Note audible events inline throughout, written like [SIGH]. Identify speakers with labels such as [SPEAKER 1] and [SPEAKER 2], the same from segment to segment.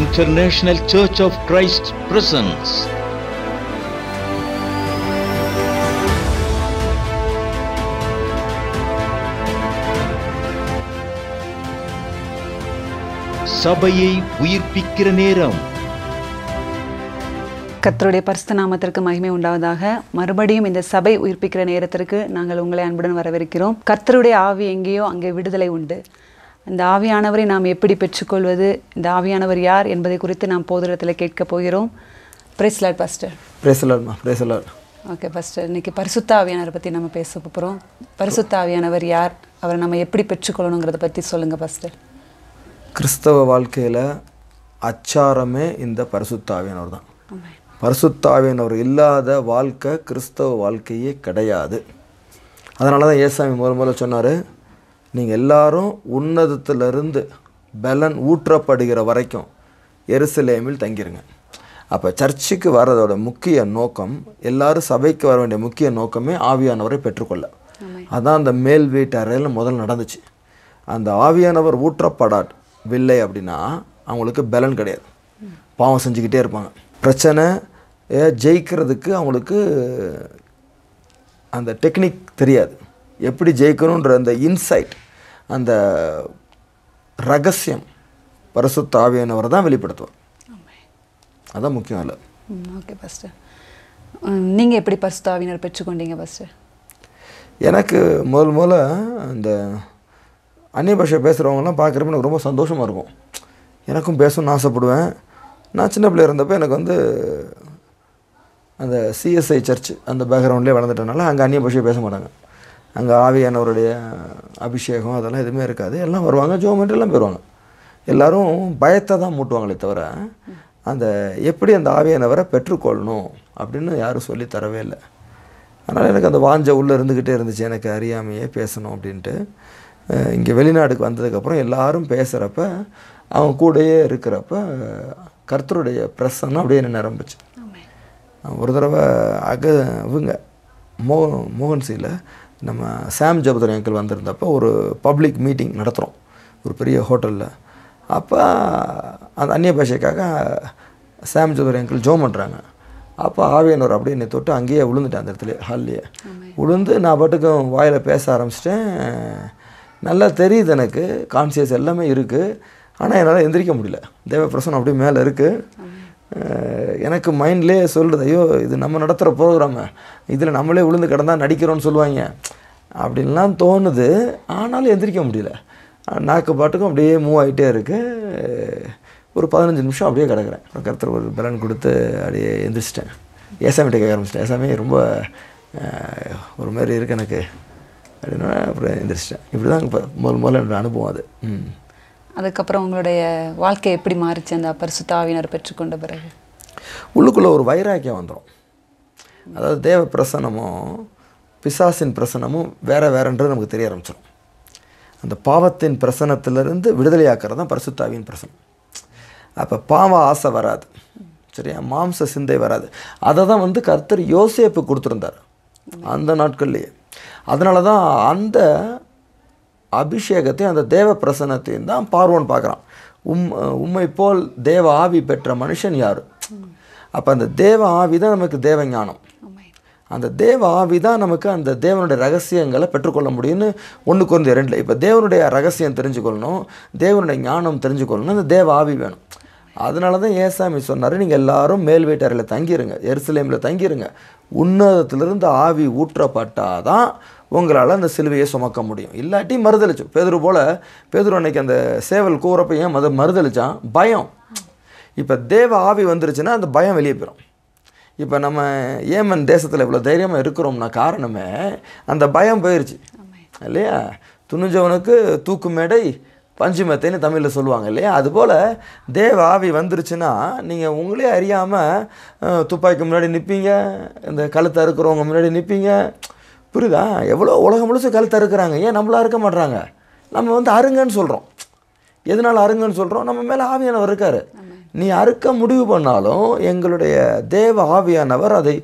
[SPEAKER 1] International Church of Christ presents சபையை உயிர்ப்பிக்கிற நேரம்
[SPEAKER 2] கத்தருடைய பரிசு நாமத்திற்கு மகிமை உண்டாவதாக மறுபடியும் இந்த சபை உயிர்ப்பிக்கிற நேரத்திற்கு நாங்கள் உங்களை அன்புடன் வரவிருக்கிறோம் கத்தருடைய ஆவி எங்கேயோ அங்கே விடுதலை உண்டு இந்த ஆவியானவரை நாம் எப்படி பெற்றுக்கொள்வது இந்த ஆவியானவர் யார் என்பதை குறித்து நாம் போதிடத்தில் கேட்க போகிறோம் பிரேஸ்லாட் பாஸ்டர்
[SPEAKER 3] பிரேஸ்லாட்மா பிரேஸ்லாட்
[SPEAKER 2] ஓகே ஃபஸ்ட்டு இன்றைக்கி பரிசுத்த ஆவியானவரை பற்றி நம்ம பேச போகிறோம் பரிசுத்த ஆவியானவர் யார் அவரை நம்ம எப்படி பெற்றுக்கொள்ளணுங்கிறத பற்றி சொல்லுங்கள் ஃபஸ்ட்டு
[SPEAKER 3] கிறிஸ்தவ வாழ்க்கையில் அச்சாரமே இந்த பரிசுத்த ஆவியானவர் தான் பரிசுத்த ஆவியானவர் இல்லாத வாழ்க்கை கிறிஸ்தவ வாழ்க்கையே கிடையாது அதனால தான் ஏசாமி முதல் முதல்ல சொன்னார் நீங்கள் எல்லாரும் உன்னதத்திலிருந்து பலன் ஊற்றப்படுகிற வரைக்கும் எருசலேமில் தங்கிருங்க அப்போ சர்ச்சுக்கு வர்றதோட முக்கிய நோக்கம் எல்லாரும் சபைக்கு வர வேண்டிய முக்கிய நோக்கமே ஆவியானவரை பெற்றுக்கொள்ள அதான் அந்த மேல் வீட்டு அறையில் முதல் நடந்துச்சு அந்த ஆவியானவர் ஊற்றப்படாட் வில்லை அப்படின்னா அவங்களுக்கு பலன் கிடையாது பாவம் செஞ்சுக்கிட்டே இருப்பாங்க பிரச்சனை ஜெயிக்கிறதுக்கு அவங்களுக்கு அந்த டெக்னிக் தெரியாது எப்படி ஜெயிக்கணுன்ற அந்த இன்சைட் அந்த ரகசியம் பரிசு தாவியானவர் தான் வெளிப்படுத்துவார் அதான் முக்கியம் இல்லை
[SPEAKER 2] ஓகே ஃபஸ்ட்டு நீங்கள் எப்படி பரிசுத்தாவினர் பெற்றுக்கொண்டீங்க ஃபஸ்ட்டு
[SPEAKER 3] எனக்கு முதல் முதல்ல அந்த அந்நிய பாஷை பேசுகிறவங்கலாம் பார்க்குறப்ப எனக்கு ரொம்ப சந்தோஷமாக இருக்கும் எனக்கும் பேசணும்னு ஆசைப்படுவேன் நான் சின்ன பிள்ளை இருந்தப்போ எனக்கு வந்து அந்த சிஎஸ்ஐ சர்ச் அந்த பேக்ரவுண்ட்லேயே வளர்ந்துட்டனால அங்கே அந்நிய பாஷையை பேச மாட்டாங்க அங்கே ஆவியானவருடைய அபிஷேகம் அதெல்லாம் எதுவுமே இருக்காது எல்லாம் வருவாங்க ஜோம் எல்லாம் போயிடுவாங்க எல்லோரும் பயத்தை தான் மூட்டுவாங்களே தவிர அந்த எப்படி அந்த ஆவியானவரை பெற்றுக்கொள்ளணும் அப்படின்னு யாரும் சொல்லி தரவே இல்லை அதனால் எனக்கு அந்த வாஞ்ச உள்ளே இருந்துக்கிட்டே இருந்துச்சு எனக்கு அறியாமையே பேசணும் அப்படின்ட்டு இங்கே வெளிநாடுக்கு வந்ததுக்கப்புறம் எல்லாரும் பேசுகிறப்ப அவங்க கூடயே இருக்கிறப்ப கர்த்தருடைய பிரசன்னம் அப்படியே என்ன நிரம்பிச்சு ஒரு தடவை அக இவங்க மோ மோகன்சியில் நம்ம சாம் ஜபதர் அங்கிள் வந்திருந்தப்போ ஒரு பப்ளிக் மீட்டிங் நடத்துகிறோம் ஒரு பெரிய ஹோட்டலில் அப்போ அந்த அந்நிய பாஷைக்காக சாம் ஜபதர் அங்கிள் ஜோம் பண்ணுறாங்க அப்போ ஆவியனூர் அப்படியே என்னை தொட்டு அங்கேயே விழுந்துட்டேன் அந்த இடத்துல ஹால்லையே விழுந்து நான் பாட்டுக்கும் வாயில் பேச ஆரம்பிச்சிட்டேன் நல்லா தெரியுது எனக்கு கான்சியஸ் எல்லாமே இருக்குது ஆனால் என்னால் எந்திரிக்க முடியல தேவ பிரசனம் அப்படியே மேலே இருக்குது எனக்கு மைண்ட்லேயே சொல்கிறது ஐயோ இது நம்ம நடத்துகிற ப்ரோக்ராமு இதில் நம்மளே விழுந்து கிடந்தால் நடிக்கிறோன்னு சொல்லுவாங்க அப்படின்லாம் தோணுது ஆனாலும் எந்திரிக்க முடியல நாக்கு பாட்டுக்கும் அப்படியே மூவ் ஆகிட்டே இருக்குது ஒரு பதினஞ்சு நிமிஷம் அப்படியே கிடக்கிறேன் கருத்தர் ஒரு பலன் கொடுத்து அப்படியே எந்திரிச்சிட்டேன் ஏசாமிட்ட கேட்க ஆரம்பிச்சிட்டேன் ஏசாமி ரொம்ப ஒரு மாதிரி இருக்குது எனக்கு அப்படின்னா அப்புறம் எந்திரிச்சிட்டேன் இப்படி தான் இப்போ முதல் முதல்ல என்னோடய அனுபவம் அது ம்
[SPEAKER 2] அதுக்கப்புறம் உங்களுடைய வாழ்க்கை எப்படி மாறிச்சு அந்த பரிசுத்தாவினர் பெற்றுக்கொண்ட பிறகு
[SPEAKER 3] உள்ளுக்குள்ளே ஒரு வைராக்கியம் வந்துடும் அதாவது தேவ பிரசனமும் பிசாசின் பிரசனமும் வேறு வேறுன்றது நமக்கு தெரிய ஆரம்பிச்சிடும் அந்த பாவத்தின் பிரசனத்திலிருந்து விடுதலையாக்குறது தான் பரிசுத்தாவின் பிரசனம் அப்போ பாவ ஆசை வராது சரியா மாம்ச சிந்தை வராது அதை தான் வந்து கர்த்தர் யோசேப்பு கொடுத்துருந்தார் அந்த நாட்கள்லேயே அதனால தான் அந்த அபிஷேகத்தை அந்த தேவ பிரசன்னத்தையும் தான் பார்வோன் பார்க்குறான் உம் உம்மை போல் தேவ ஆவி பெற்ற மனுஷன் யார் அப்போ அந்த தேவ ஆவி தான் நமக்கு தேவ ஞானம் அந்த தேவ ஆவி தான் நமக்கு அந்த தேவனுடைய ரகசியங்களை பெற்றுக்கொள்ள முடியும்னு ஒன்று குறைந்த ரெண்டில் இப்போ தேவனுடைய ரகசியம் தெரிஞ்சுக்கொள்ளணும் தேவனுடைய ஞானம் தெரிஞ்சுக்கொள்ளணும் அந்த தேவ ஆவி வேணும் அதனால தான் ஏசாமி சொன்னார் நீங்கள் எல்லாரும் மேல் வீட்டறையில் தங்கிடுங்க எருசலேமில் தங்கிருங்க உன்னதத்திலிருந்து ஆவி ஊற்றப்பட்டாதான் உங்களால் அந்த சிலுவையை சுமக்க முடியும் இல்லாட்டி மறுதளிச்சு பேதுரு போல் பேதுரு அன்னைக்கு அந்த சேவல் கூறப்ப ஏன் மத மறுதளிச்சான் பயம் இப்போ தேவ ஆவி வந்துருச்சுன்னா அந்த பயம் வெளியே போயிடும் இப்போ நம்ம ஏமன் தேசத்தில் இவ்வளோ தைரியமாக இருக்கிறோம்னா காரணமே அந்த பயம் போயிடுச்சு இல்லையா துணிஞ்சவனுக்கு தூக்கு மேடை பஞ்சுமத்தைன்னு தமிழில் சொல்லுவாங்க இல்லையா அதுபோல் தேவ ஆவி வந்துருச்சுன்னா நீங்கள் உங்களே அறியாமல் துப்பாக்கி முன்னாடி நிற்பீங்க இந்த கழுத்தை இருக்கிறவங்க முன்னாடி நிற்பீங்க புரியுதா எவ்வளோ உலகம் முழுசு கழுத்த இருக்கிறாங்க ஏன் நம்மளாக இருக்க மாட்றாங்க நம்ம வந்து அருங்கன்னு சொல்கிறோம் எதனால் அருங்கன்னு சொல்கிறோம் நம்ம மேலே ஆவியானவர் இருக்கார் நீ அறுக்க முடிவு பண்ணாலும் எங்களுடைய தேவ ஆவியானவர் அதை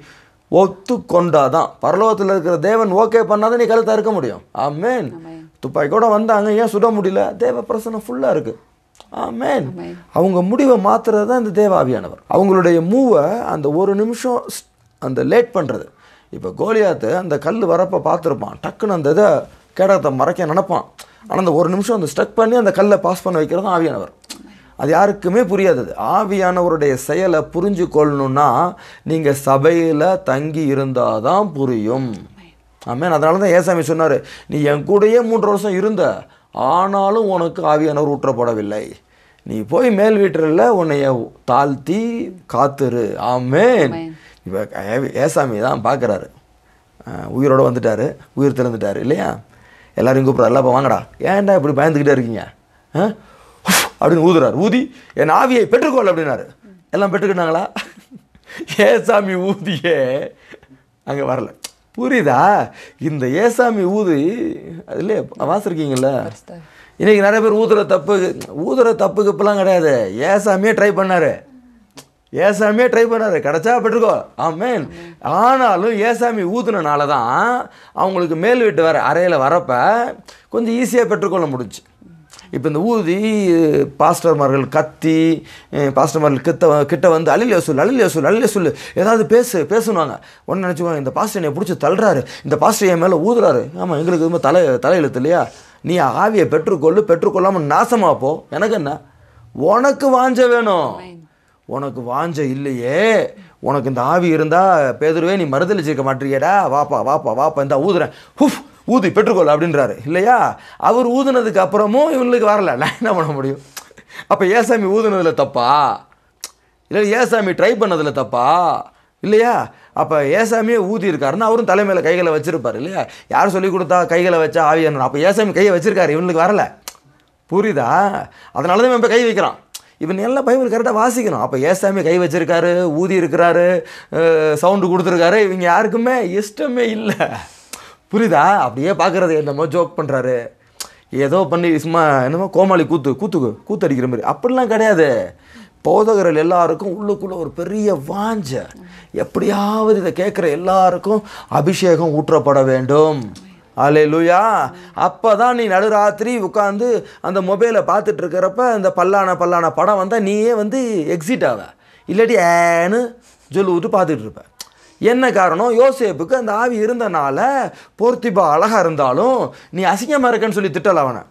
[SPEAKER 3] ஒத்து கொண்டாதான் பரலோகத்தில் இருக்கிற தேவன் ஓகே பண்ணாதான் நீ கழுத்தை அறுக்க முடியும் ஆமேன் துப்பாக்கி கூட வந்தாங்க ஏன் சுட முடியல தேவ பிரசனை ஃபுல்லாக இருக்குது ஆமேன் அவங்க முடிவை மாற்றுறது தான் இந்த தேவ ஆவியானவர் அவங்களுடைய மூவை அந்த ஒரு நிமிஷம் அந்த லேட் பண்ணுறது இப்போ கோலியாத்து அந்த கல் வரப்போ பார்த்துருப்பான் டக்குன்னு அந்த இதை கேடகத்தை மறைக்க நினப்பான் ஆனால் அந்த ஒரு நிமிஷம் அந்த ஸ்டக் பண்ணி அந்த கல்லை பாஸ் பண்ண வைக்கிறதும் ஆவியானவர் அது யாருக்குமே புரியாதது ஆவியானவருடைய செயலை புரிஞ்சு கொள்ளணும்னா நீங்கள் சபையில் தங்கி இருந்தால் தான் புரியும் ஆமேன் அதனால தான் ஏசாமி சொன்னார் நீ என் கூடயே மூன்று வருஷம் இருந்த ஆனாலும் உனக்கு ஆவியானவர் ஊற்றப்படவில்லை நீ போய் மேல் வீட்டில் உன்னைய தாழ்த்தி காத்துரு ஆமேன் இப்போ ஏசாமி தான் பார்க்குறாரு உயிரோடு வந்துட்டார் உயிர் திறந்துட்டார் இல்லையா எல்லோரும் கூப்பிட்றாரு எல்லாம் இப்போ வாங்கடா ஏன்டா இப்படி பயந்துக்கிட்டே இருக்கீங்க ஆ அப்படின்னு ஊதுறாரு ஊதி என் ஆவியை பெற்றுக்கோள் அப்படின்னாரு எல்லாம் பெற்றுக்கிட்டாங்களா ஏசாமி ஊதியே அங்கே வரல புரியுதா இந்த ஏசாமி அது அதுல வாசிருக்கீங்கள இன்றைக்கி நிறைய பேர் ஊதுற தப்பு ஊதுற தப்பு இப்பெல்லாம் கிடையாது ஏசாமியே ட்ரை பண்ணார் ஏசாமியே ட்ரை பண்ணாரு கிடச்சா பெற்றுக்கோ ஆமேன் ஆனாலும் ஏசாமி ஊதுனனால தான் அவங்களுக்கு மேல் வீட்டு வர அறையில் வரப்போ கொஞ்சம் ஈஸியாக பெற்றுக்கொள்ள முடிஞ்சு இப்போ இந்த ஊதி பாஸ்டர்மார்கள் கத்தி பாஸ்டர்மார்கள் கிட்ட கிட்ட வந்து அழிலே சொல்லு அழிலே சொல்லு அழிலே சொல்லு ஏதாவது பேசு பேசுனாங்க ஒன்று நினச்சிக்கோங்க இந்த பாஸ்டர் என்னை பிடிச்சி தள்ளுறாரு இந்த பாஸ்டர் என் மேலே ஊதுறாரு ஆமாம் எங்களுக்கு ரொம்ப தலை தலையெழுத்து இல்லையா நீ ஆவியை பெற்றுக்கொள்ளு பெற்றுக்கொள்ளாமல் நாசமாப்போ எனக்கு என்ன உனக்கு வாஞ்ச வேணும் உனக்கு வாஞ்ச இல்லையே உனக்கு இந்த ஆவி இருந்தால் பேதுருவே நீ மறுதளிச்சிருக்க மாட்டியடா வாப்பா வாப்பா வாப்பா இந்த ஊதுறேன் ஹுஃப் ஊதி பெற்றுக்கொள் அப்படின்றாரு இல்லையா அவர் ஊதுனதுக்கு அப்புறமும் இவங்களுக்கு வரல நான் என்ன பண்ண முடியும் அப்போ ஏசாமி ஊதுனதில் தப்பா இல்லை ஏசாமி ட்ரை பண்ணதில் தப்பா இல்லையா அப்போ ஏசாமியே ஊதி இருக்காருன்னா அவரும் தலைமையில் கைகளை வச்சிருப்பார் இல்லையா யார் சொல்லி கொடுத்தா கைகளை வச்சா என்ன அப்போ ஏசாமி கையை வச்சிருக்காரு இவனுக்கு வரல புரியுதா அதனால தான் இப்போ கை வைக்கிறான் இவன் எல்லாம் பைபிள் கரெக்டாக வாசிக்கணும் அப்போ ஏசாமி கை வச்சுருக்காரு ஊதி இருக்கிறாரு சவுண்டு கொடுத்துருக்காரு இவங்க யாருக்குமே இஷ்டமே இல்லை புரியுதா அப்படியே பார்க்குறது என்னமோ ஜோக் பண்ணுறாரு ஏதோ பண்ணி சும்மா என்னமோ கோமாளி கூத்து கூத்துக்கு கூத்து அடிக்கிற மாதிரி அப்படிலாம் கிடையாது போதகர்கள் எல்லாருக்கும் உள்ளுக்குள்ளே ஒரு பெரிய வாஞ்ச எப்படியாவது இதை கேட்குற எல்லாருக்கும் அபிஷேகம் ஊற்றப்பட வேண்டும் அலே லூயா அப்போ தான் நீ நடுராத்திரி உட்காந்து அந்த மொபைலை பார்த்துட்டு இருக்கிறப்ப அந்த பல்லான பல்லான படம் வந்தால் நீயே வந்து எக்ஸிட் ஆவ இல்லாட்டி ஏன்னு சொல்லுவிட்டு பார்த்துட்டு இருப்ப என்ன காரணம் யோசேப்புக்கு அந்த ஆவி இருந்தனால பொருத்திபா அழகாக இருந்தாலும் நீ அசிங்கமாக இருக்கேன்னு சொல்லி திட்டலை அவனை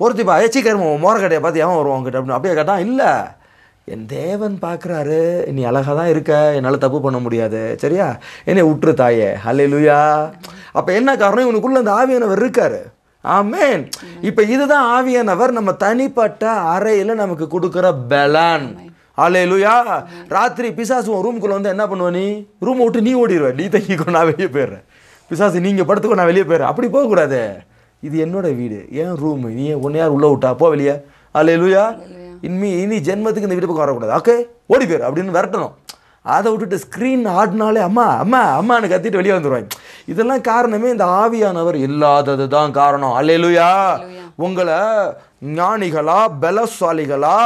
[SPEAKER 3] பொருத்திபா ஏச்சிக்கிறோம் கரும மோரக்கடையை பார்த்து ஏன் வருவான் உங்ககிட்ட அப்படின்னு அப்படியே கேட்டான் இல்லை என் தேவன் பார்க்குறாரு நீ அழகாக தான் இருக்க என்னால் தப்பு பண்ண முடியாது சரியா என்னை விட்டுரு தாயே ஹலே லுயா அப்போ என்ன காரணம் இவனுக்குள்ளே அந்த ஆவியானவர் இருக்கார் ஆமேன் இப்போ இதுதான் ஆவியானவர் நம்ம தனிப்பட்ட அறையில் நமக்கு கொடுக்குற பலன் ஹலே லுயா ராத்திரி பிசாசு உன் ரூம்குள்ளே வந்து என்ன பண்ணுவ நீ ரூம் விட்டு நீ ஓடிடுவ நீ தங்கிக்கோ நான் வெளியே போயிடுறேன் பிசாசு நீங்கள் படுத்துக்கோ நான் வெளியே போயிடுறேன் அப்படி போகக்கூடாது இது என்னோட வீடு ஏன் ரூமு நீ ஒன்று யார் உள்ளே விட்டா போ வெளியே ஆலே லுயா இனிமே இனி ஜென்மத்துக்கு இந்த வீட்டு பக்கம் வரக்கூடாது ஓகே ஓடி போயிரு அப்படின்னு விரட்டணும் அதை விட்டுட்டு ஸ்க்ரீன் ஆடினாலே அம்மா அம்மா அம்மானு கத்திட்டு வெளியே வந்துடுவாங்க இதெல்லாம் காரணமே இந்த ஆவியானவர் இல்லாதது தான் காரணம் அல்லையா உங்களை ஞானிகளா பலசாலிகளா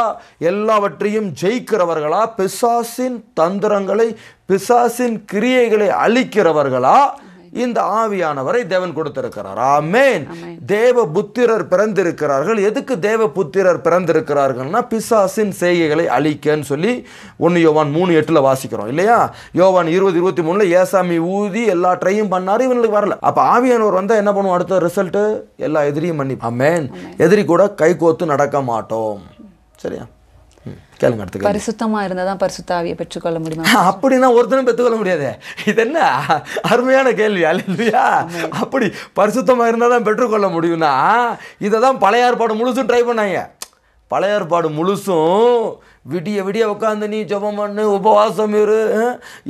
[SPEAKER 3] எல்லாவற்றையும் ஜெயிக்கிறவர்களா பிசாசின் தந்திரங்களை பிசாசின் கிரியைகளை அழிக்கிறவர்களா இந்த ஆவியானவரை தேவன் கொடுத்திருக்கிறார் ஆமேன் தேவ புத்திரர் பிறந்திருக்கிறார்கள் எதுக்கு தேவ புத்திரர் பிறந்திருக்கிறார்கள்னா பிசாசின் செய்கைகளை அழிக்கன்னு சொல்லி ஒன்று யோவான் மூணு எட்டில் வாசிக்கிறோம் இல்லையா யோவான் இருபது இருபத்தி மூணில் ஏசாமி ஊதி எல்லா ட்ரையும் பண்ணார் இவங்களுக்கு வரல அப்போ ஆவியானவர் வந்தால் என்ன பண்ணுவோம் அடுத்த ரிசல்ட்டு எல்லா எதிரியும் ஆமேன் எதிரி கூட கை கோத்து நடக்க மாட்டோம் சரியா கேளுங்க அடுத்து
[SPEAKER 2] பரிசுத்தமாக இருந்தால் தான் பரிசுத்தாவியை பெற்றுக்கொள்ள முடியுமா [LAUGHS]
[SPEAKER 3] அப்படின்னா ஒருத்தனும் பெற்றுக்கொள்ள முடியாது இது என்ன அருமையான கேள்வி அல்லையா அப்படி பரிசுத்தமாக இருந்தால் தான் பெற்றுக்கொள்ள முடியும்னா இதை தான் பழைய ஏற்பாடு முழுசும் ட்ரை பண்ணாங்க பழைய ஏற்பாடு முழுசும் விடிய விடிய உட்காந்து நீ ஜபம் பண்ணு உபவாசம் இரு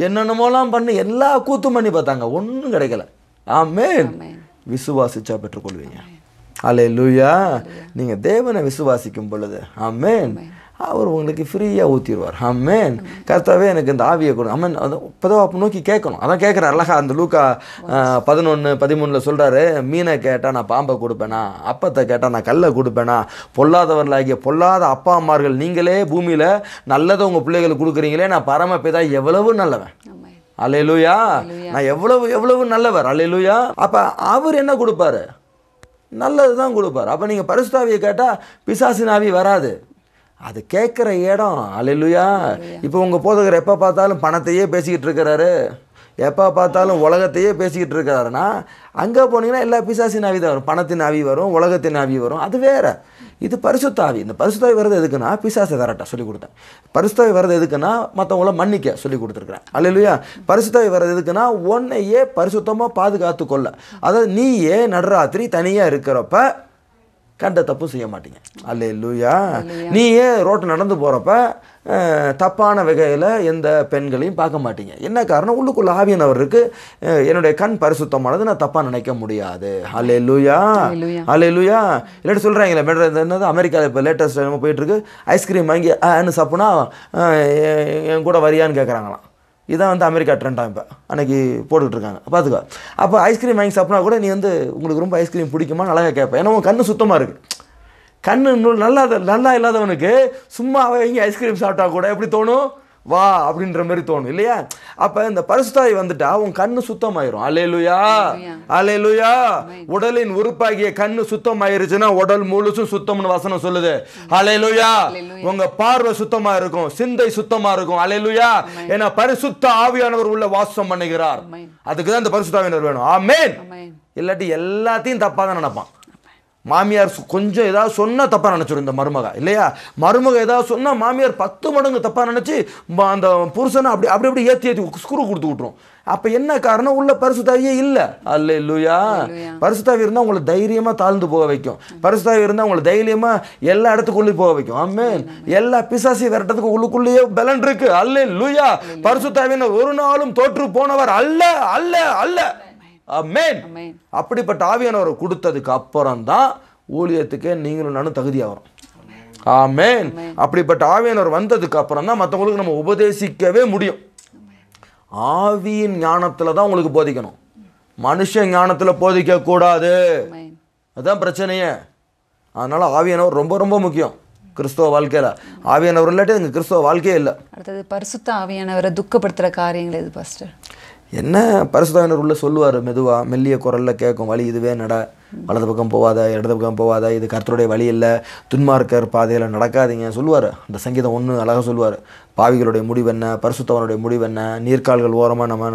[SPEAKER 3] என்னென்னமோலாம் பண்ணு எல்லா கூத்தும் பண்ணி பார்த்தாங்க ஒன்றும் கிடைக்கல ஆமே விசுவாசிச்சா பெற்றுக்கொள்வீங்க அலே லூயா நீங்கள் தேவனை விசுவாசிக்கும் பொழுது ஆமேன் அவர் உங்களுக்கு ஃப்ரீயாக ஊற்றிடுவார் ஹம்மேன் கரெக்டாகவே எனக்கு இந்த ஆவியை கொடு அம்மன் அது இப்போதோ அப்போ நோக்கி கேட்கணும் அதான் கேட்குற அழகா அந்த லூக்கா பதினொன்று பதிமூணில் சொல்கிறாரு மீனை கேட்டால் நான் பாம்பை கொடுப்பேனா அப்பத்தை கேட்டால் நான் கல்லை கொடுப்பேனா பொல்லாதவர்களாகிய பொல்லாத அப்பா அம்மார்கள் நீங்களே பூமியில் நல்லதை உங்கள் பிள்ளைகளுக்கு கொடுக்குறீங்களே நான் பரமப்பிதா எவ்வளவு நல்லவன் அலையலூயா நான் எவ்வளவு எவ்வளவு நல்லவர் அலையலூயா அப்போ அவர் என்ன கொடுப்பாரு நல்லது தான் கொடுப்பார் அப்போ நீங்கள் பரிசுத்தாவியை கேட்டால் பிசாசின் ஆவி வராது அது கேட்குற இடம் அலையிலுயா இப்போ உங்கள் போதகர் எப்போ பார்த்தாலும் பணத்தையே பேசிக்கிட்டு இருக்கிறாரு எப்போ பார்த்தாலும் உலகத்தையே பேசிக்கிட்டு இருக்கிறாருன்னா அங்கே போனீங்கன்னா எல்லா பிசாசின் ஆவி தான் வரும் பணத்தின் ஆவி வரும் உலகத்தின் ஆவி வரும் அது வேறு இது பரிசுத்தாவி இந்த பரிசுத்தாவி வர்றது எதுக்குன்னா பிசாசை விரட்ட சொல்லி கொடுத்தேன் பரிசுத்தாவி வர்றது எதுக்குன்னா மற்றவங்கள மன்னிக்க சொல்லி கொடுத்துருக்குறேன் அல்லையா பரிசுத்தாவி வர்றது எதுக்குன்னா உன்னையே பரிசுத்தமாக பாதுகாத்து கொள்ள அதாவது நீயே நடராத்திரி தனியாக இருக்கிறப்ப கண்ட தப்பும் செய்ய மாட்டீங்க அல்ல லூயா நீ ஏன் நடந்து போகிறப்ப தப்பான வகையில் எந்த பெண்களையும் பார்க்க மாட்டீங்க என்ன காரணம் உள்ளுக்குள்ள ஆவியானவர் இருக்கு என்னுடைய கண் பரிசுத்தமானது நான் தப்பாக நினைக்க முடியாது அல்ல லூயா அல்ல லூயா இல்லாட்டி சொல்கிறாங்களே மேடம் என்னது அமெரிக்காவில் இப்போ லேட்டஸ்ட் போயிட்டுருக்கு ஐஸ்கிரீம் வாங்கி ஆன்னு சாப்பிட்னா என் கூட வரியான்னு கேட்குறாங்களாம் இதான் வந்து அமெரிக்கா ட்ரெண்டாக இப்போ அன்றைக்கி போட்டுட்ருக்காங்க பார்த்துக்கோ அப்போ ஐஸ்கிரீம் வாங்கி சாப்பிட்னா கூட நீ வந்து உங்களுக்கு ரொம்ப ஐஸ்கிரீம் பிடிக்குமா அழகாக கேட்பேன் ஏன்னா உன் கண்ணு சுத்தமாக இருக்குது கண்ணு நல்லா நல்லா இல்லாதவனுக்கு சும்மா வாங்கி ஐஸ்கிரீம் சாப்பிட்டா கூட எப்படி தோணும் வா அப்படின்ற மாதிரி தோணும் இல்லையா அப்போ இந்த பரிசுத்தாய் வந்துட்டா உன் கண்ணு சுத்தமாயிரும் அலையலுயா அலையலுயா உடலின் உறுப்பாகிய கண்ணு சுத்தம் ஆயிருச்சுன்னா உடல் முழுசும் சுத்தம்னு வசனம் சொல்லுது அலையலுயா உங்க பார்வை சுத்தமா இருக்கும் சிந்தை சுத்தமா இருக்கும் அலையலுயா ஏன்னா பரிசுத்த ஆவியானவர் உள்ள வாசம் பண்ணுகிறார் அதுக்கு தான் இந்த பரிசுத்தாவியானவர் வேணும் ஆமேன் இல்லாட்டி எல்லாத்தையும் தப்பாக தான் நினைப்பான் மாமியார் கொஞ்சம் ஏதாவது சொன்னால் தப்பாக நினச்சிடும் இந்த மருமக இல்லையா மருமக ஏதாவது சொன்னால் மாமியார் பத்து மடங்கு தப்பாக நினச்சி அந்த புருஷனை அப்படி அப்படி அப்படி ஏற்றி ஏற்றி ஸ்க்ரூ கொடுத்து விட்ருவோம் அப்போ என்ன காரணம் உள்ள பரிசுத்தாவியே இல்லை அல்ல இல்லையா பரிசுத்தாவி இருந்தால் உங்களை தைரியமாக தாழ்ந்து போக வைக்கும் பரிசுத்தாவி இருந்தால் உங்களை தைரியமாக எல்லா இடத்துக்குள்ளேயும் போக வைக்கும் ஆமே எல்லா பிசாசி விரட்டத்துக்கு உள்ளுக்குள்ளேயே பலன் இருக்கு அல்ல லூயா பரிசுத்தாவின ஒரு நாளும் தோற்று போனவர் அல்ல அல்ல அல்ல அப்படிப்பட்ட ஆவியானவர் கொடுத்ததுக்கு அப்புறம் தான் ஊழியத்துக்கே நீங்களும் நானும் தகுதியாகிறோம் ஆமேன் அப்படிப்பட்ட ஆவியானவர் வந்ததுக்கு அப்புறம் தான் மற்றவங்களுக்கு நம்ம உபதேசிக்கவே முடியும் ஆவியின் ஞானத்தில் தான் உங்களுக்கு போதிக்கணும் மனுஷ ஞானத்தில் போதிக்கக்கூடாது அதுதான் பிரச்சனையே அதனால் ஆவியானவர் ரொம்ப ரொம்ப முக்கியம் கிறிஸ்துவ வாழ்க்கையில் ஆவியானவர் இல்லாட்டி எங்கள் கிறிஸ்துவ வாழ்க்கையே இல்லை
[SPEAKER 2] அடுத்தது பரிசுத்த ஆவியானவரை துக்கப்படுத்துகிற காரியங்கள் இது பாஸ்டர்
[SPEAKER 3] என்ன பரிசுதாவினர் உள்ள சொல்லுவார் மெதுவாக மெல்லிய குரலில் கேட்கும் வழி இதுவே நட வலது பக்கம் போவாத இடது பக்கம் போவாத இது கர்த்தருடைய வழி இல்லை துன்மார்க்கர் பாதையில் நடக்காதீங்க சொல்லுவார் அந்த சங்கீதம் ஒன்று அழகாக சொல்லுவார் பாவிகளுடைய முடிவு என்ன பரிசுத்தவனுடைய முடிவு என்ன நீர்க்கால்கள் ஓரமாக நம்ம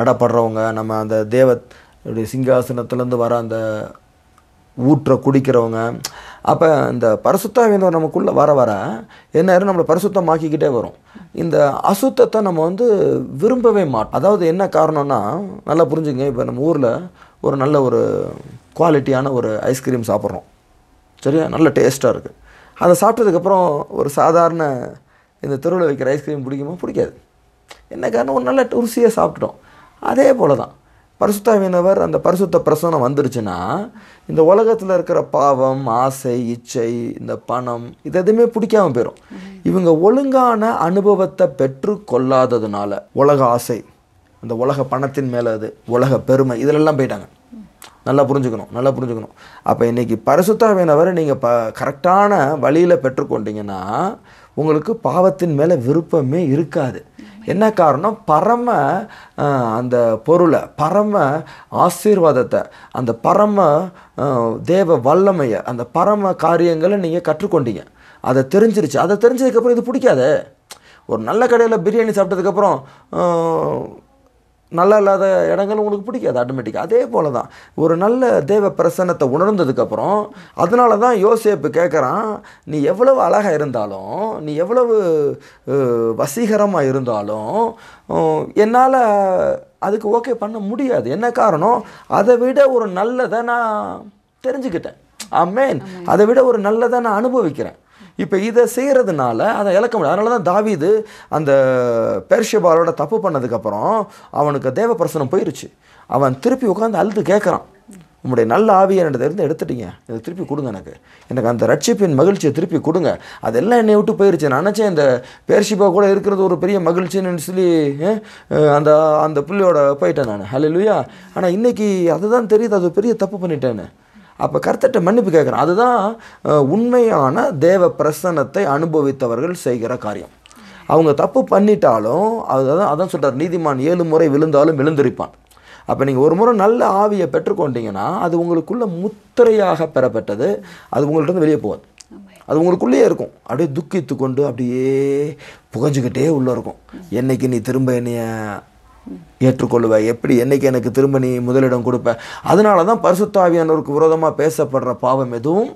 [SPEAKER 3] நடப்படுறவங்க நம்ம அந்த தேவத்துடைய சிங்காசனத்துலேருந்து வர அந்த ஊற்ற குடிக்கிறவங்க அப்போ இந்த பரிசுத்தாவியந்தவர் நமக்குள்ளே வர வர என்ன நம்மளை பரிசுத்தமாக்கிக்கிட்டே வரும் இந்த அசுத்தத்தை நம்ம வந்து விரும்பவே மாட்டோம் அதாவது என்ன காரணம்னா நல்லா புரிஞ்சுங்க இப்போ நம்ம ஊரில் ஒரு நல்ல ஒரு குவாலிட்டியான ஒரு ஐஸ்கிரீம் சாப்பிட்றோம் சரியா நல்ல டேஸ்ட்டாக இருக்குது அதை சாப்பிட்டதுக்கப்புறம் ஒரு சாதாரண இந்த தெருவில் வைக்கிற ஐஸ்கிரீம் பிடிக்குமா பிடிக்காது என்ன காரணம் ஒரு நல்ல ருசியாக சாப்பிட்டுட்டோம் அதே போல் தான் பரிசுத்தாவினவர் அந்த பரிசுத்த பிரசனம் வந்துருச்சுன்னா இந்த உலகத்தில் இருக்கிற பாவம் ஆசை இச்சை இந்த பணம் இது எதுவுமே பிடிக்காமல் போயிடும் இவங்க ஒழுங்கான அனுபவத்தை பெற்று கொள்ளாததுனால உலக ஆசை அந்த உலக பணத்தின் மேலே அது உலக பெருமை இதிலெல்லாம் போயிட்டாங்க நல்லா புரிஞ்சுக்கணும் நல்லா புரிஞ்சுக்கணும் அப்போ இன்றைக்கி பரிசுத்தாவினவர் நீங்கள் ப கரெக்டான வழியில் பெற்றுக்கொண்டீங்கன்னா உங்களுக்கு பாவத்தின் மேலே விருப்பமே இருக்காது என்ன காரணம் பரம அந்த பொருளை பரம ஆசீர்வாதத்தை அந்த பரம தேவ வல்லமையை அந்த பரம காரியங்களை நீங்கள் கற்றுக்கொண்டீங்க அதை தெரிஞ்சிருச்சு அதை தெரிஞ்சதுக்கப்புறம் இது பிடிக்காது ஒரு நல்ல கடையில் பிரியாணி சாப்பிட்டதுக்கப்புறம் நல்லா இல்லாத இடங்கள் உங்களுக்கு பிடிக்காது ஆட்டோமேட்டிக்காக அதே போல் தான் ஒரு நல்ல தேவ பிரசன்னத்தை உணர்ந்ததுக்கப்புறம் அதனால தான் யோசேப்பு கேட்குறான் நீ எவ்வளவு அழகாக இருந்தாலும் நீ எவ்வளவு வசீகரமாக இருந்தாலும் என்னால் அதுக்கு ஓகே பண்ண முடியாது என்ன காரணம் அதை விட ஒரு நல்லதை நான் தெரிஞ்சுக்கிட்டேன் ஆமேன் அதை விட ஒரு நல்லதை நான் அனுபவிக்கிறேன் இப்போ இதை செய்கிறதுனால அதை இழக்க முடியாது அதனால தான் தாவிது அந்த பேர்ஷபாலோட தப்பு பண்ணதுக்கப்புறம் அவனுக்கு தேவ பிரசனம் போயிருச்சு அவன் திருப்பி உட்காந்து அழுது கேட்குறான் உங்களுடைய நல்ல ஆவியை இருந்து எடுத்துட்டீங்க இதை திருப்பி கொடுங்க எனக்கு எனக்கு அந்த ரட்சிப்பின் மகிழ்ச்சியை திருப்பி கொடுங்க அதெல்லாம் என்னை விட்டு போயிருச்சு நான் நினச்சேன் இந்த பேர்ஷிபா கூட இருக்கிறது ஒரு பெரிய மகிழ்ச்சின்னு சொல்லி அந்த அந்த பிள்ளையோட போயிட்டேன் நான் ஹலோ லூயா ஆனால் இன்றைக்கி அதுதான் தெரியுது அது பெரிய தப்பு பண்ணிட்டேன்னு அப்போ கர்த்தட்ட மன்னிப்பு கேட்குறோம் அதுதான் உண்மையான தேவ பிரசன்னத்தை அனுபவித்தவர்கள் செய்கிற காரியம் அவங்க தப்பு பண்ணிட்டாலும் அதுதான் அதான் சொல்கிறார் நீதிமான் ஏழு முறை விழுந்தாலும் விழுந்திருப்பான் அப்போ நீங்கள் ஒரு முறை நல்ல ஆவியை பெற்றுக்கொண்டீங்கன்னா அது உங்களுக்குள்ள முத்திரையாக பெறப்பட்டது அது உங்கள்கிட்ட வெளியே போகாது அது உங்களுக்குள்ளேயே இருக்கும் அப்படியே துக்கித்து கொண்டு அப்படியே புகஞ்சிக்கிட்டே உள்ளே இருக்கும் என்றைக்கு நீ திரும்ப என்னைய ஏற்றுக்கொள்ளுவ எப்படி என்னைக்கு எனக்கு திரும்ப நீ முதலிடம் கொடுப்ப அதனால தான் பரிசுத்தாவியானவருக்கு விரோதமாக பேசப்படுற பாவம் எதுவும்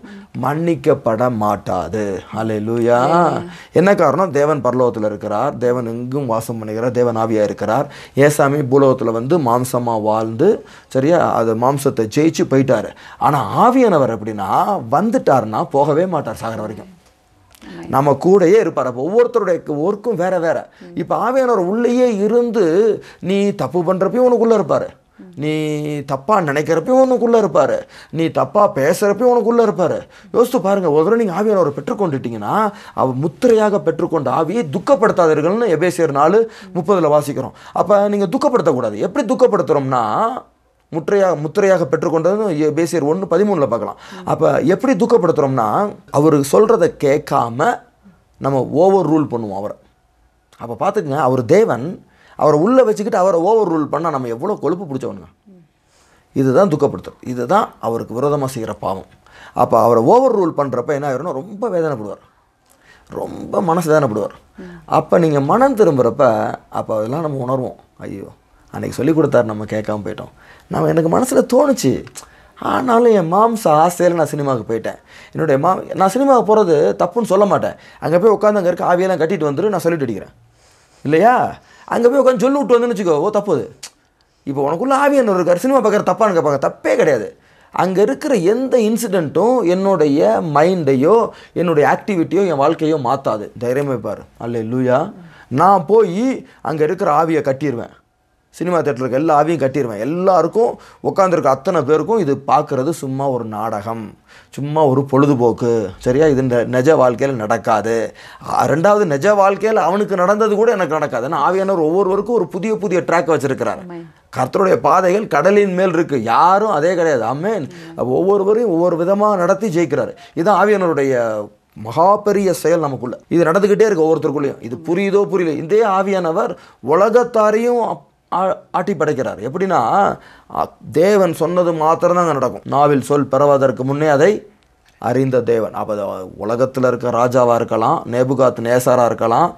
[SPEAKER 3] மன்னிக்கப்பட மாட்டாது அலே லூயா என்ன காரணம் தேவன் பரலோகத்தில் இருக்கிறார் தேவன் எங்கும் வாசம் பண்ணுகிறார் தேவன் ஆவியாக இருக்கிறார் ஏசாமி பூலோகத்தில் வந்து மாம்சமாக வாழ்ந்து சரியா அது மாம்சத்தை ஜெயிச்சு போயிட்டார் ஆனால் ஆவியானவர் அப்படின்னா வந்துட்டார்னா போகவே மாட்டார் சாகர வரைக்கும் நம்ம கூடயே இருப்பார் அப்போ ஒவ்வொருத்தருடைய ஒர்க்கும் வேறு வேற இப்போ ஆவியானவர் உள்ளேயே இருந்து நீ தப்பு பண்ணுறப்பையும் உனக்குள்ளே இருப்பார் நீ தப்பாக நினைக்கிறப்பையும் உனக்குள்ளே இருப்பார் நீ தப்பாக பேசுகிறப்பையும் உனக்குள்ளே இருப்பார் யோசித்து பாருங்கள் ஒரு தடவை நீங்கள் ஆவியானவர் பெற்றுக்கொண்டுட்டிங்கன்னா அவர் முத்திரையாக பெற்றுக்கொண்ட ஆவியை துக்கப்படுத்தாதீர்கள்னு எபேசியர் நாள் முப்பதில் வாசிக்கிறோம் அப்போ நீங்கள் துக்கப்படுத்தக்கூடாது எப்படி துக்கப்படுத்துகிறோம்னா முற்றையாக முத்திரையாக பெற்றுக்கொண்டதும் பேசியர் ஒன்று பதிமூணில் பார்க்கலாம் அப்போ எப்படி துக்கப்படுத்துகிறோம்னா அவர் சொல்கிறத கேட்காம நம்ம ஓவர் ரூல் பண்ணுவோம் அவரை அப்போ பார்த்துக்கங்க அவர் தேவன் அவரை உள்ளே வச்சுக்கிட்டு அவரை ஓவர் ரூல் பண்ணால் நம்ம எவ்வளோ கொழுப்பு பிடிச்சவனுங்க இதுதான் துக்கப்படுத்தும் இதுதான் அவருக்கு விரோதமாக செய்கிற பாவம் அப்போ அவரை ஓவர் ரூல் பண்ணுறப்ப என்ன ஆயிரும்னா ரொம்ப வேதனைப்படுவார் ரொம்ப மனசு வேதனைப்படுவார் அப்போ நீங்கள் மனம் திரும்புகிறப்ப அப்போ அதெல்லாம் நம்ம உணர்வோம் ஐயோ அன்றைக்கி சொல்லிக் கொடுத்தாரு நம்ம கேட்காம போயிட்டோம் நான் எனக்கு மனசில் தோணுச்சு ஆனாலும் என் மாம்ச ஆசையில் நான் சினிமாவுக்கு போயிட்டேன் என்னுடைய மா நான் சினிமாவுக்கு போகிறது தப்புன்னு சொல்ல மாட்டேன் அங்கே போய் உட்காந்து அங்கே இருக்க ஆவியெல்லாம் கட்டிட்டு வந்துடும் நான் சொல்லிட்டு அடிக்கிறேன் இல்லையா அங்கே போய் உட்காந்து சொல்லி விட்டு வந்துன்னு வச்சுக்கோ ஓ தப்பு அது இப்போ உனக்குள்ள ஒரு இருக்கார் சினிமா பார்க்குற தப்பானு கேட்பாங்க தப்பே கிடையாது அங்கே இருக்கிற எந்த இன்சிடெண்ட்டும் என்னுடைய மைண்டையோ என்னுடைய ஆக்டிவிட்டியோ என் வாழ்க்கையோ மாற்றாது தைரியமே பாரு அல்ல லூயா நான் போய் அங்கே இருக்கிற ஆவியை கட்டிடுவேன் சினிமா தேட்டரில் இருக்க எல்லா ஆவியும் கட்டிடுவேன் எல்லாருக்கும் உட்காந்துருக்க அத்தனை பேருக்கும் இது பார்க்குறது சும்மா ஒரு நாடகம் சும்மா ஒரு பொழுதுபோக்கு சரியா இது நிஜ வாழ்க்கையில் நடக்காது ரெண்டாவது நிஜ வாழ்க்கையில் அவனுக்கு நடந்தது கூட எனக்கு நடக்காது ஏன்னா ஆவியானவர் ஒவ்வொருவருக்கும் ஒரு புதிய புதிய ட்ராக் வச்சுருக்கிறார் கர்த்தருடைய பாதைகள் கடலின் மேல் இருக்குது யாரும் அதே கிடையாது அம்மேன் ஒவ்வொருவரையும் ஒவ்வொரு விதமாக நடத்தி ஜெயிக்கிறார் இதுதான் ஆவியானவருடைய மகா பெரிய செயல் நமக்குள்ள இது நடந்துக்கிட்டே இருக்கு ஒவ்வொருத்தருக்குள்ளேயும் இது புரியுதோ புரியல இதே ஆவியானவர் உலகத்தாரையும் ஆட்டி படைக்கிறார் எப்படின்னா தேவன் சொன்னது மாத்திரம்தாங்க நடக்கும் நாவில் சொல் பெறவதற்கு முன்னே அதை அறிந்த தேவன் அப்போ உலகத்தில் இருக்க ராஜாவாக இருக்கலாம் நேபுகாத் நேசாராக இருக்கலாம்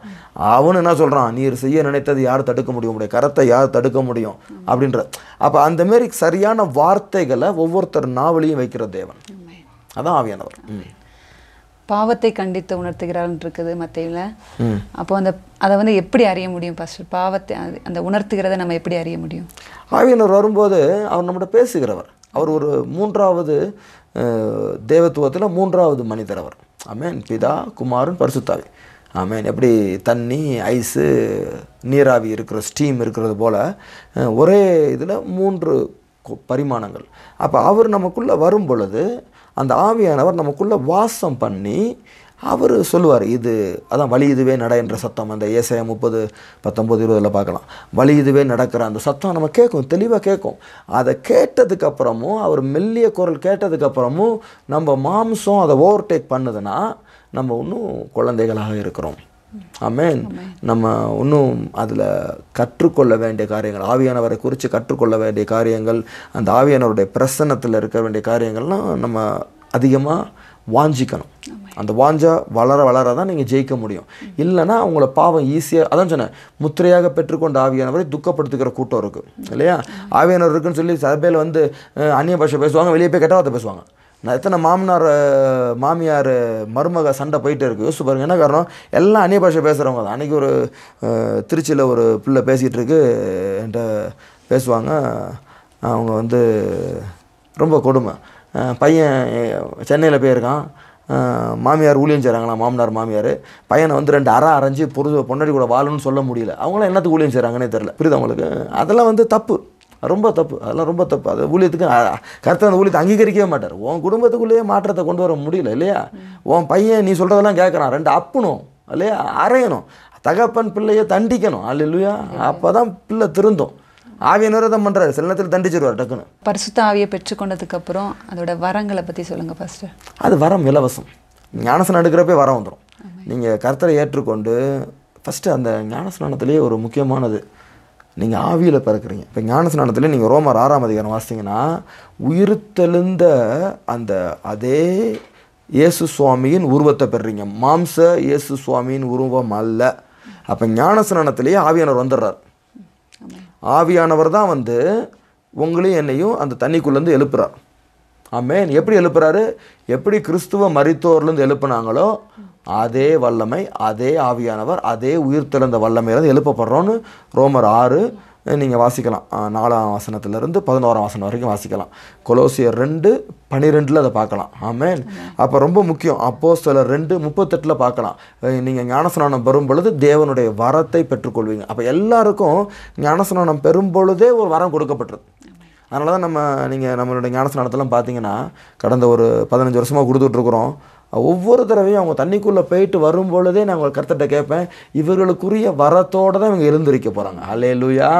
[SPEAKER 3] அவனு என்ன சொல்கிறான் நீர் செய்ய நினைத்தது யார் தடுக்க முடியும் உடைய கரத்தை யார் தடுக்க முடியும் அப்படின்ற அப்போ அந்தமாரி சரியான வார்த்தைகளை ஒவ்வொருத்தர் நாவலையும் வைக்கிற தேவன் அதான் ஆவியானவர்
[SPEAKER 2] பாவத்தை கண்டித்து உணர்த்துகிறாள்னு இருக்குது மத்தியில் அப்போ அந்த அதை வந்து எப்படி அறிய முடியும் ஃபஸ்ட் பாவத்தை அந்த உணர்த்துகிறத நம்ம எப்படி அறிய முடியும்
[SPEAKER 3] ஆவியனர் வரும்போது அவர் நம்மகிட்ட பேசுகிறவர் அவர் ஒரு மூன்றாவது தேவத்துவத்தில் மூன்றாவது மனிதர் அவர் ஆமேன் பிதா குமாரன் பரிசுத்தாவி ஆமேன் எப்படி தண்ணி ஐஸு நீராவி இருக்கிற ஸ்டீம் இருக்கிறது போல் ஒரே இதில் மூன்று பரிமாணங்கள் அப்போ அவர் நமக்குள்ளே வரும் பொழுது அந்த ஆவியானவர் நமக்குள்ளே வாசம் பண்ணி அவர் சொல்லுவார் இது அதான் வழி இதுவே நட என்ற சத்தம் அந்த ஏசைய முப்பது பத்தொம்பது இருபதில் பார்க்கலாம் வழி இதுவே நடக்கிற அந்த சத்தம் நம்ம கேட்கும் தெளிவாக கேட்கும் அதை கேட்டதுக்கப்புறமும் அவர் மெல்லிய குரல் கேட்டதுக்கப்புறமும் நம்ம மாம்சம் அதை ஓவர்டேக் பண்ணுதுன்னா நம்ம இன்னும் குழந்தைகளாக இருக்கிறோம் அமேன் நம்ம இன்னும் அதில் கற்றுக்கொள்ள வேண்டிய காரியங்கள் ஆவியானவரை குறித்து கற்றுக்கொள்ள வேண்டிய காரியங்கள் அந்த ஆவியானவருடைய பிரசன்னத்தில் இருக்க வேண்டிய காரியங்கள்லாம் நம்ம அதிகமாக வாஞ்சிக்கணும் அந்த வாஞ்சா வளர வளர தான் நீங்கள் ஜெயிக்க முடியும் இல்லைனா அவங்கள பாவம் ஈஸியாக அதான் சொன்னேன் முத்திரையாக பெற்றுக்கொண்ட ஆவியானவரை துக்கப்படுத்துகிற கூட்டம் இருக்குது இல்லையா ஆவியானவர் இருக்குன்னு சொல்லி சில பேர் வந்து அந்நிய பாஷை பேசுவாங்க வெளியே போய் கேட்டால் அதை பேசுவாங்க நான் எத்தனை மாமனார் மாமியார் மருமக சண்டை போயிட்டே இருக்குது யோசிச்சு பாருங்கள் என்ன காரணம் எல்லாம் அந்நிய பாஷை பேசுகிறவங்க தான் அன்றைக்கி ஒரு திருச்சியில் ஒரு பிள்ளை பேசிகிட்டு இருக்கு என்கிட்ட பேசுவாங்க அவங்க வந்து ரொம்ப கொடுமை பையன் சென்னையில் போயிருக்கான் மாமியார் ஊழியம் செய்கிறாங்களா மாமனார் மாமியார் பையனை வந்து ரெண்டு அற அரைஞ்சி பொருள் பொன்னாடி கூட வாழணும்னு சொல்ல முடியல அவங்களாம் என்னத்துக்கு ஊழியம் செய்கிறாங்கன்னே தெரில புரியுது அவங்களுக்கு அதெல்லாம் வந்து தப்பு ரொம்ப தப்பு அதெல்லாம் ரொம்ப தப்பு அது ஊழியத்துக்கு கருத்து அந்த ஊழியத்தை அங்கீகரிக்கவே மாட்டார் உன் குடும்பத்துக்குள்ளேயே மாற்றத்தை கொண்டு வர முடியல இல்லையா உன் பையன் நீ சொல்கிறதெல்லாம் கேட்குறான் ரெண்டு அப்பணும் இல்லையா அரையணும் தகப்பன் பிள்ளையை தண்டிக்கணும் அல்ல இல்லையா அப்போ தான் பிள்ளை திருந்தும் ஆவிய நிரோதம் பண்ணுறாரு சில நேரத்தில் தண்டிச்சிருவார் டக்குன்னு
[SPEAKER 2] பரிசுத்த ஆவியை பெற்றுக்கொண்டதுக்கப்புறம் அதோட வரங்களை பற்றி சொல்லுங்கள் ஃபஸ்ட்டு
[SPEAKER 3] அது வரம் இலவசம் ஞானசனம் எடுக்கிறப்பே வரம் வந்துடும் நீங்கள் கருத்தரை ஏற்றுக்கொண்டு ஃபஸ்ட்டு அந்த ஞானஸ்நானத்திலேயே ஒரு முக்கியமானது நீங்கள் ஆவியில் பிறக்கிறீங்க இப்போ ஞானஸ்நானத்தில் நீங்கள் ரோமர் ஆறாம் அதிகாரம் வாசிங்கன்னா தெழுந்த அந்த அதே இயேசு சுவாமியின் உருவத்தை பெறுறீங்க மாம்ச இயேசு சுவாமியின் உருவம் அல்ல அப்போ ஞானஸ்நானத்திலேயே ஆவியானவர் வந்துடுறார் ஆவியானவர் தான் வந்து உங்களையும் என்னையும் அந்த தண்ணிக்குள்ளேருந்து எழுப்புறார் ஆமேன் எப்படி எழுப்புறாரு எப்படி கிறிஸ்துவ மருத்துவர்லேருந்து எழுப்புனாங்களோ அதே வல்லமை அதே ஆவியானவர் அதே உயிர் திறந்த வல்லமையிலிருந்து எழுப்பப்படுறோன்னு ரோமர் ஆறு நீங்கள் வாசிக்கலாம் நாலாம் வாசனத்துலேருந்து பதினோராம் வாசனம் வரைக்கும் வாசிக்கலாம் கொலோசியர் ரெண்டு பன்னிரெண்டில் அதை பார்க்கலாம் ஆமேன் அப்போ ரொம்ப முக்கியம் அப்போ சில ரெண்டு முப்பத்தெட்டில் பார்க்கலாம் நீங்கள் ஞானஸ்நானம் பெறும் பொழுது தேவனுடைய வரத்தை பெற்றுக்கொள்வீங்க அப்போ எல்லாருக்கும் ஞானஸ்நானம் பெறும் பொழுதே ஒரு வரம் கொடுக்கப்பட்டிருக்கு அதனால தான் நம்ம நீங்கள் நம்மளுடைய ஞானஸ்நானத்தெல்லாம் பார்த்தீங்கன்னா கடந்த ஒரு பதினஞ்சு வருஷமாக கொடுத்துட்ருக்குறோம் ஒவ்வொரு தடவையும் அவங்க தண்ணிக்குள்ளே போயிட்டு வரும்பொழுதே நான் உங்கள் கருத்துகிட்ட கேட்பேன் இவர்களுக்குரிய வரத்தோடு தான் இவங்க எழுந்திருக்க போகிறாங்க அலே லூயா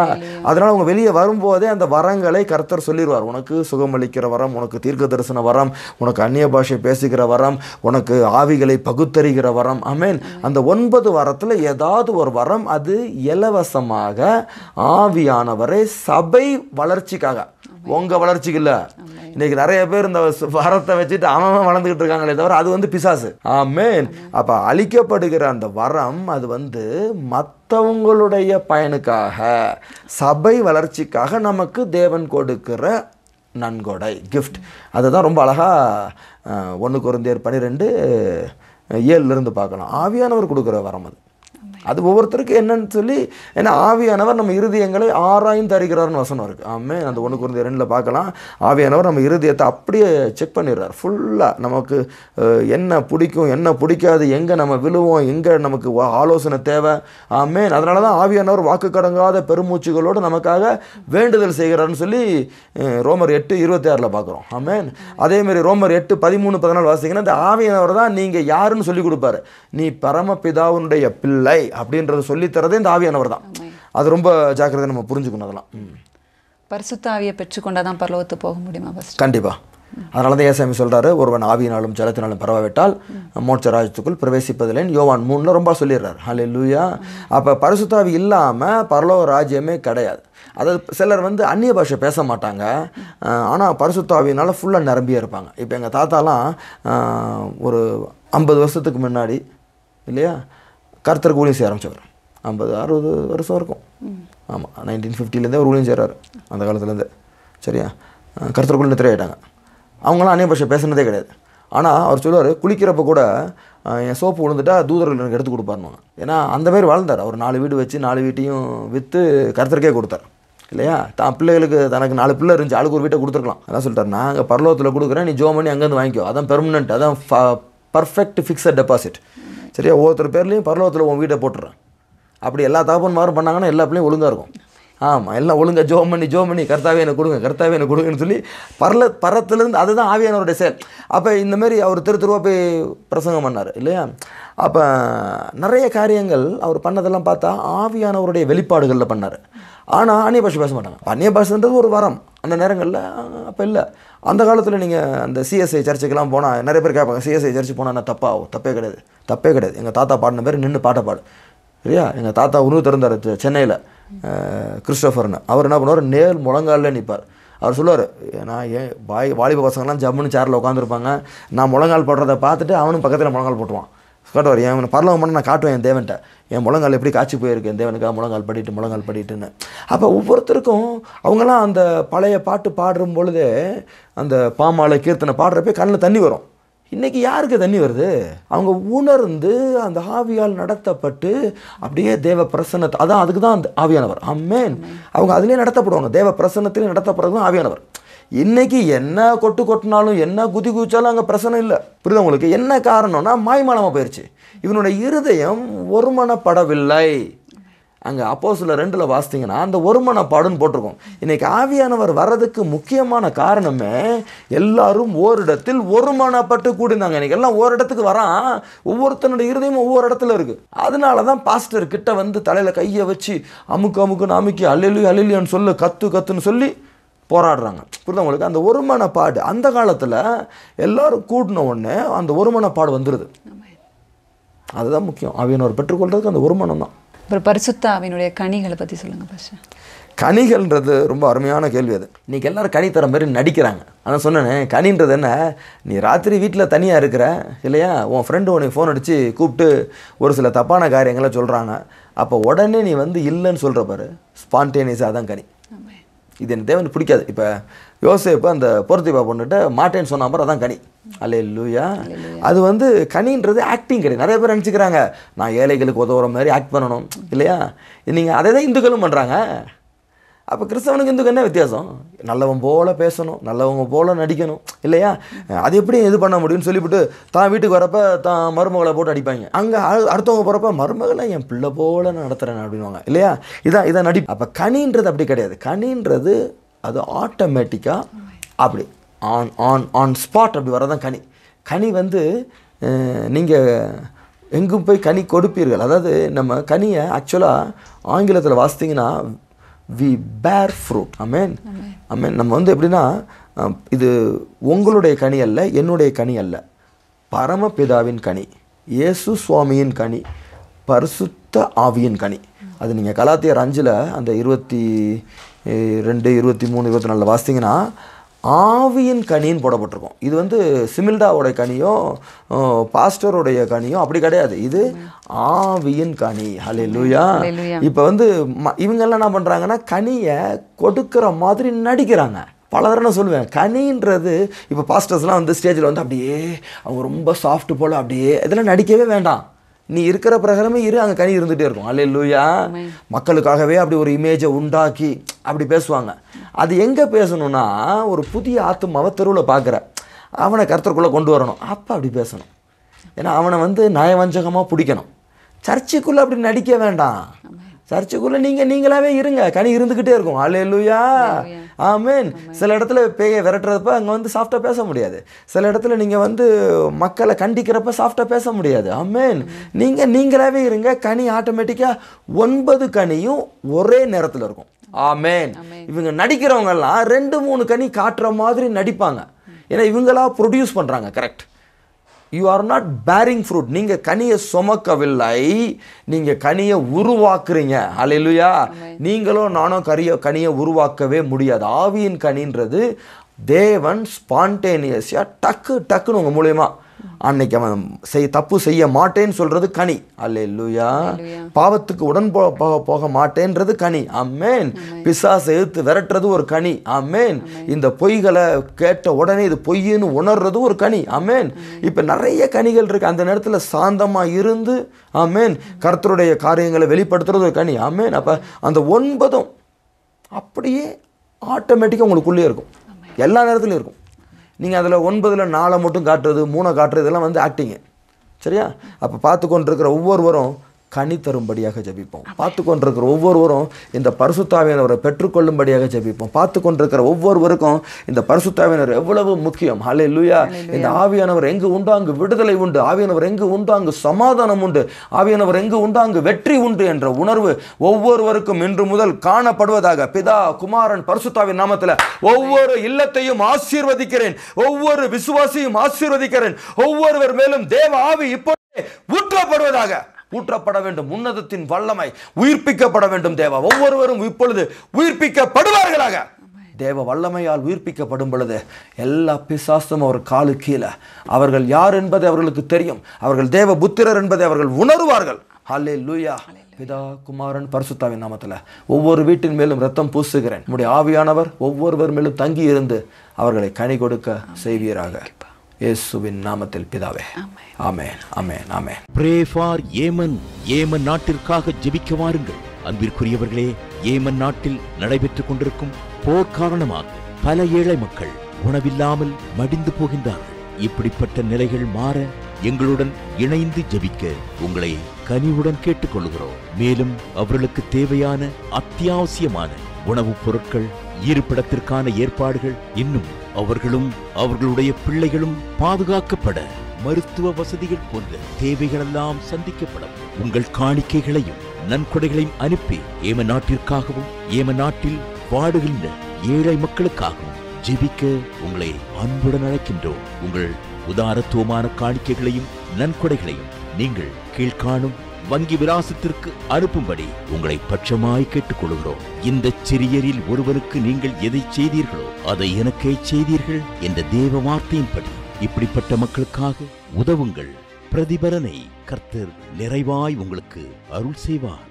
[SPEAKER 3] அதனால் அவங்க வெளியே வரும்போதே அந்த வரங்களை கர்த்தர் சொல்லிடுவார் உனக்கு சுகமளிக்கிற வரம் உனக்கு தீர்க்க தரிசன வரம் உனக்கு அந்நிய பாஷை பேசுகிற வரம் உனக்கு ஆவிகளை பகுத்தறிகிற வரம் அமேன் அந்த ஒன்பது வரத்தில் ஏதாவது ஒரு வரம் அது இலவசமாக ஆவியானவரை சபை வளர்ச்சிக்காக உங்கள் வளர்ச்சிக்கு இல்லை இன்னைக்கு நிறைய பேர் இந்த வரத்தை வச்சுட்டு அவன் வளர்ந்துக்கிட்டு இருக்காங்களே தவிர அது வந்து பிசாசு ஆமேன் அப்போ அழிக்கப்படுகிற அந்த வரம் அது வந்து மற்றவங்களுடைய பயனுக்காக சபை வளர்ச்சிக்காக நமக்கு தேவன் கொடுக்கிற நன்கொடை கிஃப்ட் அதுதான் ரொம்ப அழகாக ஒன்று குறைந்தேர் பன்னிரெண்டு ஏழுலேருந்து பார்க்கலாம் ஆவியானவர் கொடுக்குற வரம் அது அது ஒவ்வொருத்தருக்கும் என்னன்னு சொல்லி ஏன்னா ஆவியானவர் நம்ம இருதயங்களை ஆராயும் தருகிறார்னு வசனம் இருக்கு ஆமே அந்த ஒன்று குறைந்த ரெண்டில் பார்க்கலாம் ஆவியானவர் நம்ம இருதயத்தை அப்படியே செக் பண்ணிடுறார் ஃபுல்லாக நமக்கு என்ன பிடிக்கும் என்ன பிடிக்காது எங்கே நம்ம விழுவோம் எங்கே நமக்கு ஆலோசனை தேவை ஆமே அதனால தான் ஆவியானவர் வாக்கு கடங்காத பெருமூச்சுகளோடு நமக்காக வேண்டுதல் செய்கிறார்னு சொல்லி ரோமர் எட்டு இருபத்தி ஆறில் பார்க்குறோம் ஆமேன் அதேமாரி ரோமர் எட்டு பதிமூணு பதினாலு வாசிங்கன்னா இந்த ஆவியானவர் தான் நீங்கள் யாருன்னு சொல்லி கொடுப்பாரு நீ பரமபிதாவுனுடைய பிள்ளை அப்படின்றத சொல்லித்தரதே இந்த ஆவியானவர் தான் அது ரொம்ப ஜாக்கிரதை நம்ம புரிஞ்சுக்கணும் அதெல்லாம்
[SPEAKER 2] பரிசுத்த ஆவியை பெற்றுக்கொண்டால் தான் பரலோகத்து போக முடியுமா ஃபஸ்ட்
[SPEAKER 3] கண்டிப்பாக அதனால தான் ஏசாமி சொல்கிறாரு ஒருவன் ஆவியினாலும் ஜலத்தினாலும் பரவாவிட்டால் மோட்ச ராஜ்யத்துக்குள் பிரவேசிப்பதில்லைன்னு யோவான் மூணுல ரொம்ப சொல்லிடுறாரு ஹலே லூயா அப்போ பரிசுத்தாவி இல்லாமல் பரலோக ராஜ்யமே கிடையாது அதாவது சிலர் வந்து அந்நிய பாஷை பேச மாட்டாங்க ஆனால் பரிசுத்தாவினால் ஃபுல்லாக நிரம்பியே இருப்பாங்க இப்போ எங்கள் தாத்தாலாம் ஒரு ஐம்பது வருஷத்துக்கு முன்னாடி இல்லையா கர்த்தருக்கு ஊழியம் செய்ய ஆரம்பித்தவர் ஐம்பது அறுபது வருஷம் இருக்கும் ஆமாம் நைன்டீன் ஃபிஃப்டிலேருந்தே ஒரு ஊழியம் செய்கிறாரு அந்த காலத்துலேருந்து சரியா கர்த்தருக்குள்ள நித்திரை ஆகிட்டாங்க அவங்களாம் அந்நிய பட்சம் பேசுனதே கிடையாது ஆனால் அவர் சொல்லுவார் குளிக்கிறப்ப கூட என் சோப்பு விழுந்துட்டா தூதர்கள் எனக்கு எடுத்து கொடுப்பாருவாங்க ஏன்னா அந்த மாதிரி வாழ்ந்தார் அவர் நாலு வீடு வச்சு நாலு வீட்டையும் விற்று கருத்தருக்கே கொடுத்தார் இல்லையா தான் பிள்ளைகளுக்கு தனக்கு நாலு பிள்ளை இருந்துச்சு ஆளுக்கு ஒரு வீட்டை கொடுத்துருக்கலாம் அதான் சொல்லிட்டார் நாங்கள் பரலோகத்தில் கொடுக்குறேன் நீ ஜோ பண்ணி அங்கேருந்து வாங்கிக்கோ அதான் பெர்மனெண்ட் அதான் பர்ஃபெக்ட் ஃபிக்ஸட் டெபாசிட் சரியா ஒவ்வொருத்தர் பேர்லேயும் பரலோகத்தில் உன் வீட்டை போட்டுறேன் அப்படி எல்லா மாறும் பண்ணாங்கன்னா எல்லா பிள்ளையும் ஒழுங்காக இருக்கும் ஆமாம் எல்லாம் ஒழுங்காக ஜோம் பண்ணி ஜோம் பண்ணி கர்த்தாவே எனக்கு கொடுங்க கர்த்தாவே எனக்கு கொடுங்கன்னு சொல்லி பரல பரத்துலேருந்து அதுதான் ஆவியானவருடைய செயல் அப்போ இந்தமாரி அவர் திரு திருவா போய் பிரசங்கம் பண்ணார் இல்லையா அப்போ நிறைய காரியங்கள் அவர் பண்ணதெல்லாம் பார்த்தா ஆவியானவருடைய வெளிப்பாடுகளில் பண்ணார் ஆனால் அந்நிய பாஷை பேச மாட்டாங்க அந்நிய பாஷன்றது ஒரு வரம் அந்த நேரங்களில் அப்போ இல்லை அந்த காலத்தில் நீங்கள் அந்த சிஎஸ்ஐ சர்ச்சுக்கெல்லாம் போனால் நிறைய பேர் கேட்பாங்க சிஎஸ்ஐ சர்ச்சு போனால் என்ன தப்பாகும் தப்பே கிடையாது தப்பே கிடையாது எங்கள் தாத்தா பாடின பேர் நின்று பாட்டை பாடு சரியா எங்கள் தாத்தா உருவ திறந்தார் சென்னையில் கிறிஸ்டோஃபர்னு அவர் என்ன பண்ணுவார் நேர் முழங்காலில் நிற்பார் அவர் சொல்லுவார் நான் ஏன் வாய் வாலிப பசங்கள்லாம் ஜம்முன்னு சேரில் உட்காந்துருப்பாங்க நான் முழங்கால் போடுறத பார்த்துட்டு அவனும் பக்கத்தில் முழங்கால் போட்டுவான் காட்டுவார் என் பரலவம் பண்ணால் நான் காட்டுவேன் என் தேவன்ட்ட என் முழங்கால் எப்படி காய்ச்சி போயிருக்கு என் தேவனுக்காக முழங்கால் படிட்டு முழங்கால் படிட்டுன்னு அப்போ ஒவ்வொருத்தருக்கும் அவங்களாம் அந்த பழைய பாட்டு பாடுறும் பொழுதே அந்த பாமாலை கீர்த்தனை பாடுறப்பே கண்ணில் தண்ணி வரும் இன்றைக்கி யாருக்கு தண்ணி வருது அவங்க உணர்ந்து அந்த ஆவியால் நடத்தப்பட்டு அப்படியே தேவ பிரசன்னத்தை அதான் அதுக்கு தான் அந்த ஆவியானவர் அம்மேன் அவங்க அதுலேயே நடத்தப்படுவாங்க தேவ பிரசன்னத்திலேயே நடத்தப்படுறது தான் ஆவியானவர் இன்றைக்கி என்ன கொட்டு கொட்டினாலும் என்ன குதி குதிச்சாலும் அங்கே பிரச்சனை இல்லை புரியுது உங்களுக்கு என்ன காரணம்னா மாய்மானமாக போயிடுச்சு இவனுடைய இருதயம் ஒருமனப்படவில்லை அங்கே அப்போ சில ரெண்டில் வாசித்தீங்கன்னா அந்த ஒருமனப்பாடுன்னு போட்டிருக்கோம் இன்றைக்கி ஆவியானவர் வர்றதுக்கு முக்கியமான காரணமே எல்லாரும் ஓரிடத்தில் ஒருமனப்பட்டு கூடினாங்க இன்றைக்கி எல்லாம் ஒரு இடத்துக்கு வரான் ஒவ்வொருத்தனுடைய இருதயமும் ஒவ்வொரு இடத்துல இருக்குது அதனால தான் பாஸ்டர் கிட்ட வந்து தலையில் கையை வச்சு அமுக்கு அமுக்குன்னு அமுக்கி அழிலி அழிலியான்னு சொல்லு கத்து கத்துன்னு சொல்லி போராடுறாங்க புரியுது உங்களுக்கு அந்த ஒருமன பாடு அந்த காலத்தில் எல்லோரும் கூட்டின உடனே அந்த ஒருமன பாடு வந்துடுது அதுதான் முக்கியம் அவையினோர் பெற்றுக்கொள்றதுக்கு அந்த ஒருமனம் தான்
[SPEAKER 2] அப்புறம் பரிசுத்த அவையினுடைய கனிகளை பற்றி சொல்லுங்கள் பஷா
[SPEAKER 3] கனிகள்ன்றது ரொம்ப அருமையான கேள்வி அது இன்றைக்கி எல்லோரும் கனி தர மாதிரி நடிக்கிறாங்க ஆனால் சொன்னேன் கனின்றது என்ன நீ ராத்திரி வீட்டில் தனியாக இருக்கிற இல்லையா உன் ஃப்ரெண்டு உனக்கு ஃபோன் அடித்து கூப்பிட்டு ஒரு சில தப்பான காரியங்களை சொல்கிறாங்க அப்போ உடனே நீ வந்து இல்லைன்னு சொல்கிற பாரு ஸ்பான்டேனியஸாக தான் கனி இது எனக்கு தேவன் பிடிக்காது இப்போ யோசிப்பு அந்த பொருத்திப்பா பொண்ணுகிட்ட மாட்டேன்னு சொன்ன மாதிரி அதான் கனி அல்ல லூயா அது வந்து கனின்றது ஆக்டிங் கிடையாது நிறைய பேர் நினச்சிக்கிறாங்க நான் ஏழைகளுக்கு உதவுற மாதிரி ஆக்ட் பண்ணணும் இல்லையா நீங்கள் அதை தான் இந்துக்களும் பண்ணுறாங்க அப்போ கிறிஸ்தவனுக்கு இந்துக்கு என்ன வித்தியாசம் நல்லவன் போல் பேசணும் நல்லவங்க போல் நடிக்கணும் இல்லையா அது எப்படி இது பண்ண முடியும்னு சொல்லிவிட்டு தான் வீட்டுக்கு வரப்போ தான் மருமகளை போட்டு அடிப்பாங்க அங்கே அடுத்தவங்க போகிறப்ப மருமகளை என் பிள்ளை போல் நான் நடத்துகிறேன் அப்படின்வாங்க இல்லையா இதான் இதான் நடி அப்போ கனின்றது அப்படி கிடையாது கனின்றது அது ஆட்டோமேட்டிக்காக அப்படி ஆன் ஆன் ஆன் ஸ்பாட் அப்படி வரதான் கனி கனி வந்து நீங்கள் எங்கும் போய் கனி கொடுப்பீர்கள் அதாவது நம்ம கனியை ஆக்சுவலாக ஆங்கிலத்தில் வாசித்தீங்கன்னா வி பேர் ஃப்ரூட் அமேன் அமேன் நம்ம வந்து எப்படின்னா இது உங்களுடைய கனி அல்ல என்னுடைய கனி அல்ல பரமபிதாவின் கனி இயேசு சுவாமியின் கனி பரிசுத்த ஆவியின் கனி அது நீங்கள் கலாத்தியர் அஞ்சில் அந்த இருபத்தி ரெண்டு இருபத்தி மூணு இருபத்தி நாலில் வாசித்தீங்கன்னா ஆவியின் கனின்னு போடப்பட்டிருக்கும் இது வந்து சிமில்டாவோடைய கனியும் பாஸ்டருடைய கனியும் அப்படி கிடையாது இது ஆவியின் கனி ஹலே லூயா இப்போ வந்து இவங்கெல்லாம் என்ன பண்ணுறாங்கன்னா கனியை கொடுக்குற மாதிரி நடிக்கிறாங்க பலதர நான் சொல்லுவேன் கனின்றது இப்போ பாஸ்டர்ஸ்லாம் வந்து ஸ்டேஜில் வந்து அப்படியே அவங்க ரொம்ப சாஃப்ட் போல் அப்படியே இதெல்லாம் நடிக்கவே வேண்டாம் நீ இருக்கிற பிரகாரமே இரு அங்கே கனி இருந்துகிட்டே இருக்கும் அல்ல இல்லையா மக்களுக்காகவே அப்படி ஒரு இமேஜை உண்டாக்கி அப்படி பேசுவாங்க அது எங்கே பேசணும்னா ஒரு புதிய ஆத்மாவை தெருவில் பார்க்குற அவனை கருத்தருக்குள்ளே கொண்டு வரணும் அப்போ அப்படி பேசணும் ஏன்னா அவனை வந்து நயவஞ்சகமாக பிடிக்கணும் சர்ச்சுக்குள்ளே அப்படி நடிக்க வேண்டாம் சர்ச்சுக்குள்ளே நீங்கள் நீங்களாவே இருங்க கனி இருந்துக்கிட்டே இருக்கும் ஆளே இல்லையா ஆமீன் சில இடத்துல பேய விரட்டுறப்ப அங்கே வந்து சாஃப்டாக பேச முடியாது சில இடத்துல நீங்கள் வந்து மக்களை கண்டிக்கிறப்ப சாஃப்டாக பேச முடியாது ஆமீன் நீங்கள் நீங்களாவே இருங்க கனி ஆட்டோமேட்டிக்காக ஒன்பது கனியும் ஒரே நேரத்தில் இருக்கும் ஆமேன் இவங்க நடிக்கிறவங்கெல்லாம் ரெண்டு மூணு கனி காட்டுற மாதிரி நடிப்பாங்க ஏன்னா இவங்களா ப்ரொடியூஸ் பண்ணுறாங்க correct you are not bearing fruit நீங்கள் கனியை சுமக்கவில்லை நீங்கள் கனியை உருவாக்குறீங்க அலையிலுயா நீங்களும் நானும் கரிய கனியை உருவாக்கவே முடியாது ஆவியின் கனின்றது தேவன் ஸ்பான்டேனியஸாக டக்கு டக்குன்னு உங்கள் மூலயமா அன்னைக்கு அவன் செய் தப்பு செய்ய மாட்டேன்னு சொல்கிறது கனி அல்ல இல்லையா பாவத்துக்கு உடன் போக போக போக மாட்டேன்றது கனி அம்மேன் பிசாசை எழுத்து விரட்டுறது ஒரு கனி அம்மேன் இந்த பொய்களை கேட்ட உடனே இது பொய்ன்னு உணர்றது ஒரு கனி அமேன் இப்போ நிறைய கனிகள் இருக்குது அந்த நேரத்தில் சாந்தமாக இருந்து அமேன் கருத்தருடைய காரியங்களை வெளிப்படுத்துறது ஒரு கனி அமேன் அப்போ அந்த ஒன்பதும் அப்படியே ஆட்டோமேட்டிக்காக உங்களுக்குள்ளேயே இருக்கும் எல்லா நேரத்துலையும் இருக்கும் நீங்கள் அதில் ஒன்பதில் நாலை மட்டும் காட்டுறது மூணை காட்டுறது இதெல்லாம் வந்து ஆக்டிங்கு சரியா அப்போ பார்த்து கொண்டிருக்கிற ஒவ்வொருவரும் கனி தரும்படியாக ஜபிப்போம் பார்த்து கொண்டிருக்கிற ஒவ்வொருவரும் இந்த பரிசுத்தாவியனவரை பெற்றுக்கொள்ளும்படியாக ஜபிப்போம் பார்த்து கொண்டிருக்கிற ஒவ்வொருவருக்கும் இந்த பரிசுத்தாவியனர் எவ்வளவு முக்கியம் ஹலே லூயா இந்த ஆவியானவர் எங்கு உண்டாங்கு விடுதலை உண்டு ஆவியானவர் எங்கு உண்டாங்கு சமாதானம் உண்டு ஆவியானவர் எங்கு உண்டாங்கு வெற்றி உண்டு என்ற உணர்வு ஒவ்வொருவருக்கும் இன்று முதல் காணப்படுவதாக பிதா குமாரன் பரிசுத்தாவின் நாமத்தில் ஒவ்வொரு இல்லத்தையும் ஆசீர்வதிக்கிறேன் ஒவ்வொரு விசுவாசியும் ஆசீர்வதிக்கிறேன் ஒவ்வொருவர் மேலும் தேவ ஆவி இப்போ ஊற்றப்படுவதாக ஊற்றப்பட வேண்டும் உன்னதத்தின் வல்லமை உயிர்ப்பிக்கப்பட வேண்டும் தேவா ஒவ்வொருவரும் இப்பொழுது உயிர்ப்பிக்கப்படுவார்களாக தேவ வல்லமையால் உயிர்ப்பிக்கப்படும் பொழுது எல்லா பிசாசும் அவர் காலு கீழே அவர்கள் யார் என்பது அவர்களுக்கு தெரியும் அவர்கள் தேவ புத்திரர் என்பதை அவர்கள் உணர்வார்கள் ஹலே லூயா பிதா குமாரன் பரிசுத்தாவின் நாமத்தில் ஒவ்வொரு வீட்டின் மேலும் ரத்தம் பூசுகிறேன் நம்முடைய ஆவியானவர் ஒவ்வொருவர் மேலும் தங்கி இருந்து அவர்களை கனி கொடுக்க செய்வீராக இயேசுவின் நாமத்தில் பிதாவே ஆமேன் ஆமேன்
[SPEAKER 1] ஆமேன் பிரே ஃபார் ஏமன் ஏமன் நாட்டிற்காக ஜெபிக்க வாருங்கள் அன்பிற்குரியவர்களே ஏமன் நாட்டில் நடைபெற்றுக் கொண்டிருக்கும் போர் காரணமாக பல ஏழை மக்கள் உணவில்லாமல் மடிந்து போகின்றார்கள் இப்படிப்பட்ட நிலைகள் மாற எங்களுடன் இணைந்து ஜபிக்க உங்களை கனிவுடன் கேட்டுக்கொள்கிறோம் மேலும் அவர்களுக்கு தேவையான அத்தியாவசியமான உணவுப் பொருட்கள் இருப்பிடத்திற்கான ஏற்பாடுகள் இன்னும் அவர்களும் அவர்களுடைய பிள்ளைகளும் பாதுகாக்கப்பட மருத்துவ வசதிகள் போன்ற தேவைகள் எல்லாம் சந்திக்கப்படும் உங்கள் காணிக்கைகளையும் நன்கொடைகளையும் அனுப்பி ஏம நாட்டிற்காகவும் ஏம நாட்டில் வாடுகின்ற ஏழை மக்களுக்காகவும் ஜெபிக்க உங்களை அன்புடன் அழைக்கின்றோம் உங்கள் உதாரத்துவமான காணிக்கைகளையும் நன்கொடைகளையும் நீங்கள் கீழ்காணும் வங்கி விலாசத்திற்கு அனுப்பும்படி உங்களை பட்சமாய் கேட்டுக் கொள்கிறோம் இந்த சிறியரில் ஒருவருக்கு நீங்கள் எதை செய்தீர்களோ அதை எனக்கே செய்தீர்கள் என்ற தேவ வார்த்தையின்படி இப்படிப்பட்ட மக்களுக்காக உதவுங்கள் பிரதிபலனை கர்த்தர் நிறைவாய் உங்களுக்கு அருள் செய்வார்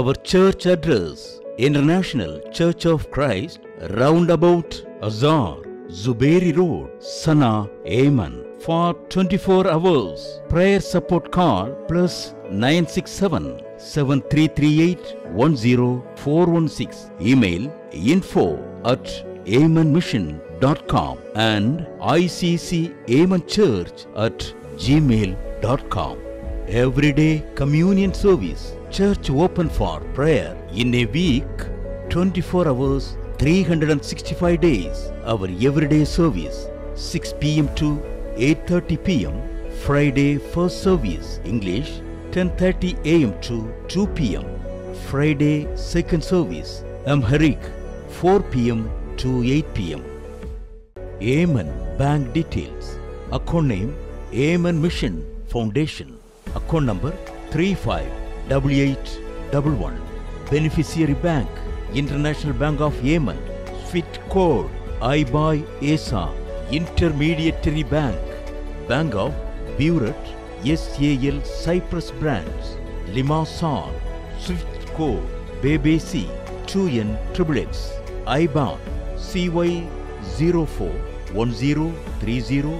[SPEAKER 1] அவர் church address international church of Christ round about Zuberi Road, Sana, Aman. For 24 hours, prayer support call plus 967 7338 10416. Email info at amanmission.com and ICC Amen Church at gmail.com. Everyday communion service, church open for prayer in a week, 24 hours 365 days, our everyday service, 6 p.m. to 8.30 p.m. Friday first service, English, 10.30 a.m. to 2 p.m. Friday second service, Amharic, 4 p.m. to 8 p.m. Amen Bank Details Account Name Amen Mission Foundation Account Number 35 w one Beneficiary Bank International Bank of Yemen, SWIFT code IBAI ESA, Intermediary Bank, Bank of Buret, SAL Cyprus Brands, Limassol, SWIFT code BBC 2NXX, IBAN CY04 1030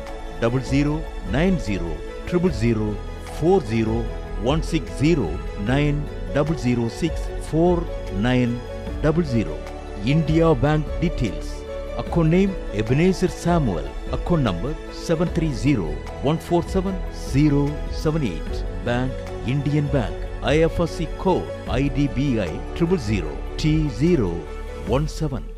[SPEAKER 1] 0090 40 double zero India bank details account name Ebenezer Samuel account number seven three zero one four seven zero seven eight bank Indian Bank I F S C
[SPEAKER 2] code I D B I triple zero D zero one seven